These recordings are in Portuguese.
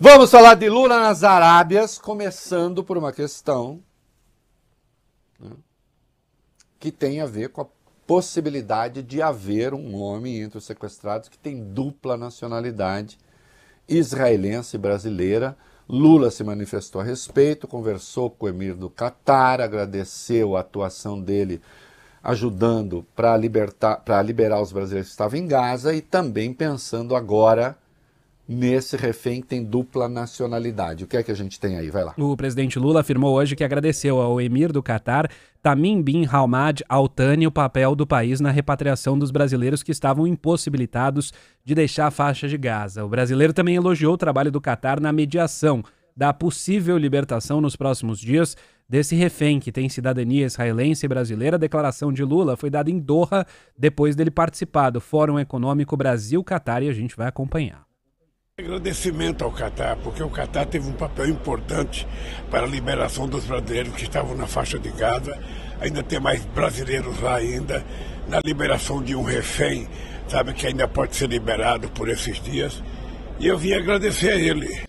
Vamos falar de Lula nas Arábias, começando por uma questão né, que tem a ver com a possibilidade de haver um homem entre os sequestrados que tem dupla nacionalidade israelense e brasileira. Lula se manifestou a respeito, conversou com o emir do Catar, agradeceu a atuação dele ajudando para libertar para liberar os brasileiros que estavam em Gaza e também pensando agora nesse refém que tem dupla nacionalidade. O que é que a gente tem aí? Vai lá. O presidente Lula afirmou hoje que agradeceu ao emir do Catar, Tamim bin Hamad Al Thani, o papel do país na repatriação dos brasileiros que estavam impossibilitados de deixar a faixa de Gaza. O brasileiro também elogiou o trabalho do Catar na mediação da possível libertação nos próximos dias desse refém que tem cidadania israelense e brasileira. A declaração de Lula foi dada em Doha depois dele participar do Fórum Econômico Brasil-Catar e a gente vai acompanhar. Agradecimento ao Catar, porque o Catar teve um papel importante para a liberação dos brasileiros que estavam na faixa de Gaza. Ainda tem mais brasileiros lá ainda, na liberação de um refém, sabe, que ainda pode ser liberado por esses dias. E eu vim agradecer a ele.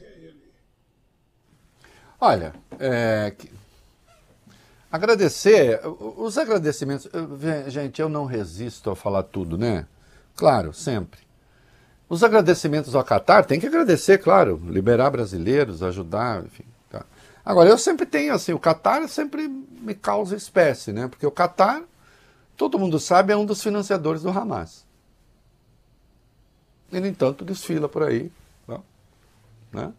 Olha, é... agradecer, os agradecimentos, gente, eu não resisto a falar tudo, né? Claro, sempre. Os agradecimentos ao Qatar tem que agradecer, claro, liberar brasileiros, ajudar, enfim. Tá. Agora, eu sempre tenho, assim, o Qatar sempre me causa espécie, né? Porque o Qatar todo mundo sabe, é um dos financiadores do Hamas. E, no entanto, desfila por aí, tá, né?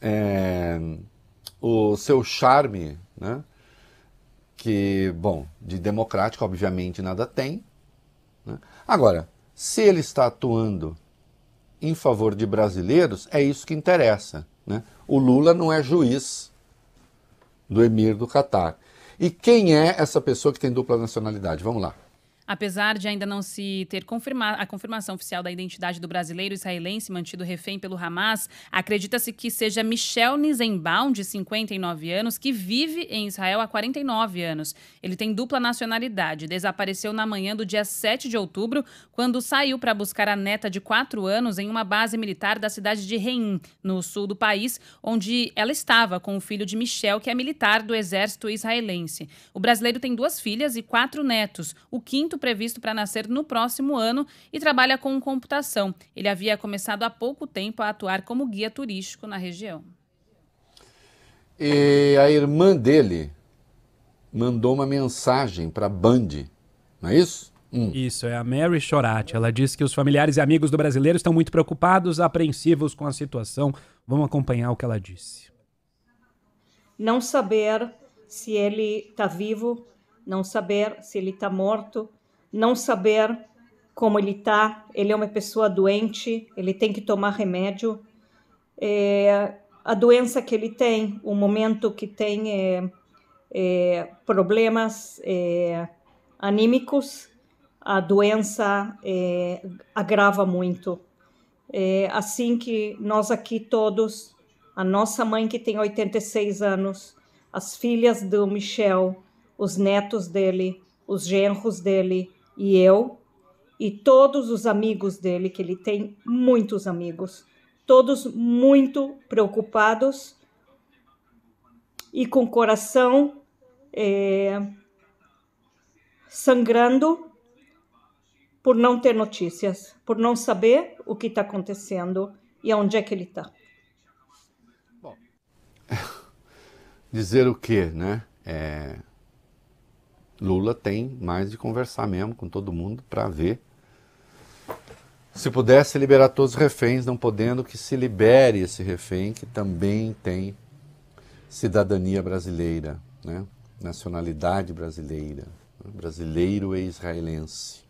É, o seu charme, né? que, bom, de democrático, obviamente, nada tem. Né? Agora, se ele está atuando em favor de brasileiros, é isso que interessa. Né? O Lula não é juiz do emir do Catar. E quem é essa pessoa que tem dupla nacionalidade? Vamos lá. Apesar de ainda não se ter confirmado a confirmação oficial da identidade do brasileiro israelense mantido refém pelo Hamas, acredita-se que seja Michel Nizenbaum, de 59 anos, que vive em Israel há 49 anos. Ele tem dupla nacionalidade. Desapareceu na manhã do dia 7 de outubro, quando saiu para buscar a neta de 4 anos em uma base militar da cidade de Reim, no sul do país, onde ela estava com o filho de Michel, que é militar do exército israelense. O brasileiro tem duas filhas e quatro netos. O quinto previsto para nascer no próximo ano e trabalha com computação. Ele havia começado há pouco tempo a atuar como guia turístico na região. E a irmã dele mandou uma mensagem para a Band, não é isso? Hum. Isso, é a Mary Chorati. Ela disse que os familiares e amigos do brasileiro estão muito preocupados, apreensivos com a situação. Vamos acompanhar o que ela disse. Não saber se ele está vivo, não saber se ele está morto, não saber como ele está, ele é uma pessoa doente, ele tem que tomar remédio. É, a doença que ele tem, o momento que tem é, é, problemas é, anímicos, a doença é, agrava muito. É, assim que nós aqui todos, a nossa mãe que tem 86 anos, as filhas do Michel, os netos dele, os genros dele, e eu e todos os amigos dele, que ele tem muitos amigos, todos muito preocupados e com coração é, sangrando por não ter notícias, por não saber o que está acontecendo e onde é que ele está. dizer o quê né? É Lula tem mais de conversar mesmo com todo mundo para ver. Se pudesse liberar todos os reféns, não podendo, que se libere esse refém que também tem cidadania brasileira, né? nacionalidade brasileira, brasileiro e israelense.